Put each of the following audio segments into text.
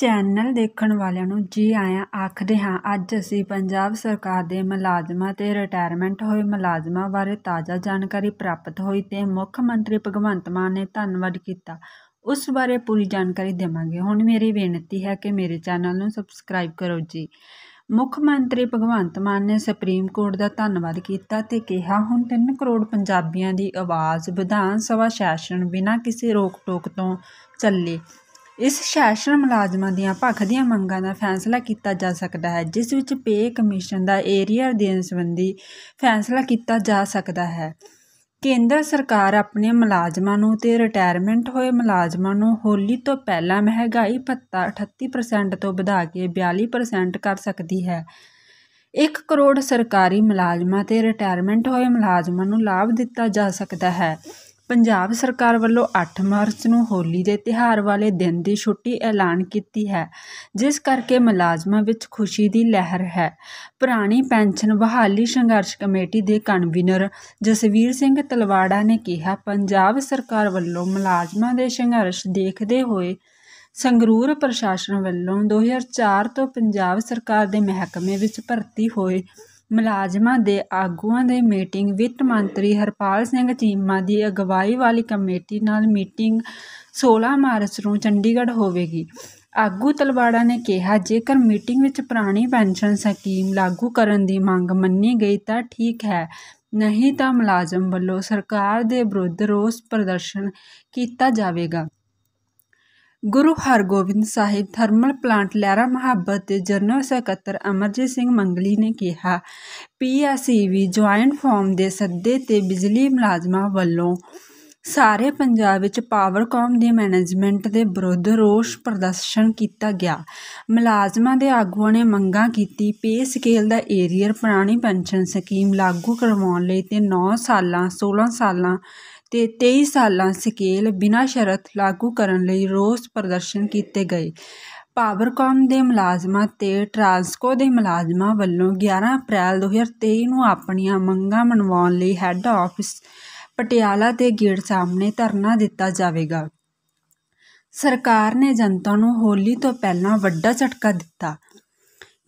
channel ਦੇਖਣ ਵਾਲਿਆਂ ਨੂੰ ਜੀ ਆਇਆਂ ਆਖਦੇ ਹਾਂ ਅੱਜ ਅਸੀਂ ਪੰਜਾਬ ਸਰਕਾਰ ਦੇ ਮੁਲਾਜ਼ਮਾਂ ਤੇ ਰਿਟਾਇਰਮੈਂਟ ਹੋਏ ਮੁਲਾਜ਼ਮਾਂ ਬਾਰੇ ਤਾਜ਼ਾ ਜਾਣਕਾਰੀ ਪ੍ਰਾਪਤ ਹੋਈ ਤੇ ਮੁੱਖ ਮੰਤਰੀ ਭਗਵੰਤ ਮਾਨ ਨੇ ਧੰਨਵਾਦ ਕੀਤਾ ਉਸ ਬਾਰੇ ਪੂਰੀ ਜਾਣਕਾਰੀ ਦੇਵਾਂਗੇ ਹੁਣ ਮੇਰੀ ਬੇਨਤੀ ਹੈ ਕਿ ਮੇਰੇ ਚੈਨਲ ਨੂੰ ਸਬਸਕ੍ਰਾਈਬ ਕਰੋ ਜੀ ਮੁੱਖ ਮੰਤਰੀ ਭਗਵੰਤ ਮਾਨ ਨੇ ਸੁਪਰੀਮ ਕੋਰਟ ਦਾ ਧੰਨਵਾਦ ਕੀਤਾ ਤੇ ਕਿਹਾ ਹੁਣ 3 ਕਰੋੜ ਪੰਜਾਬੀਆਂ ਦੀ ਆਵਾਜ਼ ਵਿਧਾਨ ਸਭਾ ਸੈਸ਼ਨ ਬਿਨਾਂ ਕਿਸੇ ਰੋਕ-ਟੋਕ ਤੋਂ ਚੱਲੇ ਇਸ ਸੈਸ਼ਨ ਮੁਲਾਜ਼ਮਾਂ ਦੀਆਂ ਭੱਖ ਦੀਆਂ ਮੰਗਾਂ ਦਾ ਫੈਸਲਾ ਕੀਤਾ ਜਾ ਸਕਦਾ ਹੈ ਜਿਸ ਵਿੱਚ ਪੇ ਕਮਿਸ਼ਨ ਦਾ ਏਰੀਅਰ ਦੇਣ ਸੰਬੰਧੀ ਫੈਸਲਾ ਕੀਤਾ ਜਾ ਸਕਦਾ ਹੈ ਕੇਂਦਰ ਸਰਕਾਰ ਆਪਣੇ ਮੁਲਾਜ਼ਮਾਂ ਨੂੰ ਤੇ ਰਿਟਾਇਰਮੈਂਟ ਹੋਏ ਮੁਲਾਜ਼ਮਾਂ ਨੂੰ ਹੋਲੀ ਤੋਂ ਪਹਿਲਾਂ ਮਹਿੰਗਾਈ ਭੱਤਾ 38% ਤੋਂ ਵਧਾ ਕੇ 42% ਕਰ ਸਕਦੀ ਹੈ 1 ਕਰੋੜ ਸਰਕਾਰੀ ਮੁਲਾਜ਼ਮਾਂ ਤੇ ਰਿਟਾਇਰਮੈਂਟ ਹੋਏ ਮੁਲਾਜ਼ਮਾਂ ਨੂੰ ਲਾਭ ਦਿੱਤਾ ਜਾ ਸਕਦਾ ਹੈ ਪੰਜਾਬ ਸਰਕਾਰ ਵੱਲੋਂ 8 ਮਾਰਚ ਨੂੰ ਹੋਲੀ ਦੇ ਤਿਹਾਰ ਵਾਲੇ ਦਿਨ ਦੀ ਛੁੱਟੀ ਐਲਾਨ ਕੀਤੀ ਹੈ ਜਿਸ ਕਰਕੇ ਮੁਲਾਜ਼ਮਾਂ ਵਿੱਚ ਖੁਸ਼ੀ ਦੀ ਲਹਿਰ ਹੈ ਪੁਰਾਣੀ ਪੈਨਸ਼ਨ ਬਹਾਲੀ ਸੰਘਰਸ਼ ਕਮੇਟੀ ਦੇ ਕਨਵੀਨਰ ਜਸਵੀਰ ਸਿੰਘ ਤਲਵਾੜਾ ਨੇ ਕਿਹਾ ਪੰਜਾਬ ਸਰਕਾਰ ਵੱਲੋਂ ਮੁਲਾਜ਼ਮਾਂ ਦੇ ਸੰਘਰਸ਼ ਦੇਖਦੇ ਹੋਏ ਸੰਗਰੂਰ ਪ੍ਰਸ਼ਾਸਨ ਵੱਲੋਂ 2004 ਤੋਂ ਪੰਜਾਬ ਸਰਕਾਰ ਦੇ ਮਹਿਕਮੇ ਵਿੱਚ ਭਰਤੀ ਹੋਏ ਮੁਲਾਜ਼ਮਾਂ ਦੇ ਆਗੂਆਂ ਦੀ ਮੀਟਿੰਗ ਵਿੱਤ ਮੰਤਰੀ ਹਰਪਾਲ ਸਿੰਘ ਚੀਮਾ ਦੀ ਅਗਵਾਈ ਵਾਲੀ ਕਮੇਟੀ ਨਾਲ ਮੀਟਿੰਗ 16 ਮਾਰਚ ਨੂੰ ਚੰਡੀਗੜ੍ਹ ਹੋਵੇਗੀ ਆਗੂ ਤਲਵਾੜਾ ਨੇ ਕਿਹਾ ਜੇਕਰ ਮੀਟਿੰਗ ਵਿੱਚ ਪੁਰਾਣੀ ਪੈਨਸ਼ਨ ਸਕੀਮ ਲਾਗੂ ਕਰਨ ਦੀ ਮੰਗ ਮੰਨੀ ਗਈ ਤਾਂ ਠੀਕ ਹੈ ਨਹੀਂ ਤਾਂ ਮੁਲਾਜ਼ਮ ਵੱਲੋਂ ਸਰਕਾਰ ਦੇ ਵਿਰੁੱਧ ਰੋਸ ਪ੍ਰਦਰਸ਼ਨ ਕੀਤਾ ਜਾਵੇਗਾ ਗੁਰੂ ਹਰਗੋਬਿੰਦ ਸਾਹਿਬ ਥਰਮਲ ਪਲਾਂਟ ਲਹਿਰਾ ਮੁਹੱਬਤ ਦੇ ਜਨਰਲ ਸਕੱਤਰ ਅਮਰਜੀਤ ਸਿੰਘ ਮੰਗਲੀ ਨੇ ਕਿਹਾ ਪੀਐਸਈਵੀ ਜੁਆਇੰਟ ਫਾਰਮ ਦੇ ਸੱਦੇ ਤੇ ਬਿਜਲੀ ਮੁਲਾਜ਼ਮਾਂ ਵੱਲੋਂ ਸਾਰੇ ਪੰਜਾਬ ਵਿੱਚ ਪਾਵਰਕਾਮ ਦੀ ਮੈਨੇਜਮੈਂਟ ਦੇ ਵਿਰੁੱਧ ਰੋਸ ਪ੍ਰਦਰਸ਼ਨ ਕੀਤਾ ਗਿਆ ਮੁਲਾਜ਼ਮਾਂ ਦੇ ਆਗੂਆਂ ਨੇ ਮੰਗਾਂ ਕੀਤੀ ਪੇ ਸਕੇਲ ਦਾ ਏਰੀਅਰ ਪੁਰਾਣੀ ਪੈਨਸ਼ਨ ਸਕੀਮ ਲਾਗੂ ਕਰਵਾਉਣ ਲਈ ਤੇ 9 ਸਾਲਾਂ 16 ਸਾਲਾਂ ਤੇ 23 ਸਾਲਾਂ ਸਕੇਲ ਬਿਨਾਂ ਸ਼ਰਤ ਲਾਗੂ ਕਰਨ ਲਈ ਰੋਸ ਪ੍ਰਦਰਸ਼ਨ ਕੀਤੇ ਗਏ ਪਾਵਰਕਾਮ ਦੇ ਮੁਲਾਜ਼ਮਾਂ ਤੇ ਟਰਾਂਸਕੋ ਦੇ ਮੁਲਾਜ਼ਮਾਂ ਵੱਲੋਂ 11 ਅਪ੍ਰੈਲ 2023 ਨੂੰ ਆਪਣੀਆਂ ਮੰਗਾਂ ਮਨਵਾਉਣ ਲਈ ਹੈੱਡ ਆਫਿਸ ਪਟਿਆਲਾ ਦੇ ਗੇਟ ਸਾਹਮਣੇ ਧਰਨਾ ਦਿੱਤਾ ਜਾਵੇਗਾ ਸਰਕਾਰ ਨੇ ਜਨਤਾ ਨੂੰ ਹੋਲੀ ਤੋਂ ਪਹਿਲਾਂ ਵੱਡਾ ਝਟਕਾ ਦਿੱਤਾ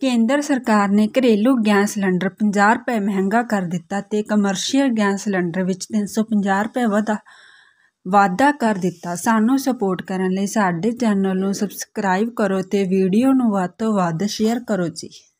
ਕੇਂਦਰ ਸਰਕਾਰ ਨੇ ਘਰੇਲੂ ਗੈਸ ਸਿਲੰਡਰ 50 ਰੁਪਏ ਮਹਿੰਗਾ ਕਰ ਦਿੱਤਾ ਤੇ ਕਮਰਸ਼ੀਅਲ ਗੈਸ ਸਿਲੰਡਰ ਵਿੱਚ 350 ਰੁਪਏ ਵਧਾ ਵਾਧਾ ਕਰ ਦਿੱਤਾ ਸਾਨੂੰ ਸਪੋਰਟ ਕਰਨ ਲਈ ਸਾਡੇ ਚੈਨਲ ਨੂੰ ਸਬਸਕ੍ਰਾਈਬ ਕਰੋ ਤੇ ਵੀਡੀਓ ਨੂੰ ਵੱਧ ਤੋਂ ਵੱਧ ਸ਼ੇਅਰ ਕਰੋ ਜੀ